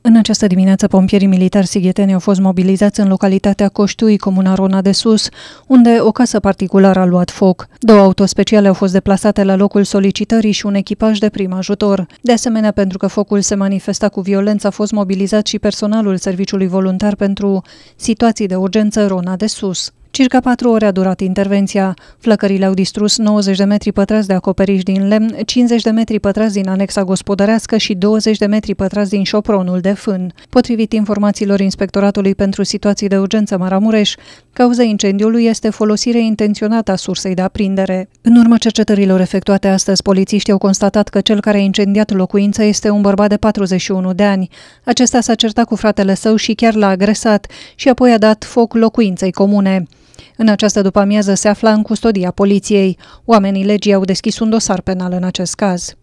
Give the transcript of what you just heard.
În această dimineață, pompierii militari sigheteni au fost mobilizați în localitatea Coștui, comuna Rona de Sus, unde o casă particulară a luat foc. Două autospeciale au fost deplasate la locul solicitării și un echipaj de prim ajutor. De asemenea, pentru că focul se manifesta cu violență, a fost mobilizat și personalul Serviciului Voluntar pentru Situații de Urgență Rona de Sus. Circa patru ore a durat intervenția. Flăcările au distrus 90 de metri pătrați de acoperiș din lemn, 50 de metri pătrați din anexa gospodărească și 20 de metri pătrați din șopronul de fân. Potrivit informațiilor Inspectoratului pentru Situații de Urgență Maramureș, Cauza incendiului este folosirea intenționată a sursei de aprindere. În urma cercetărilor efectuate astăzi, polițiștii au constatat că cel care a incendiat locuința este un bărbat de 41 de ani. Acesta s-a certat cu fratele său și chiar l-a agresat și apoi a dat foc locuinței comune. În această după-amiază se afla în custodia poliției. Oamenii legii au deschis un dosar penal în acest caz.